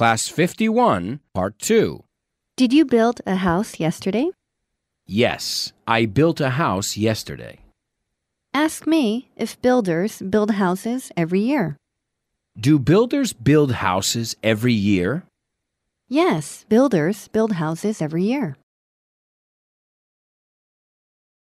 Class 51, Part 2. Did you build a house yesterday? Yes, I built a house yesterday. Ask me if builders build houses every year. Do builders build houses every year? Yes, builders build houses every year.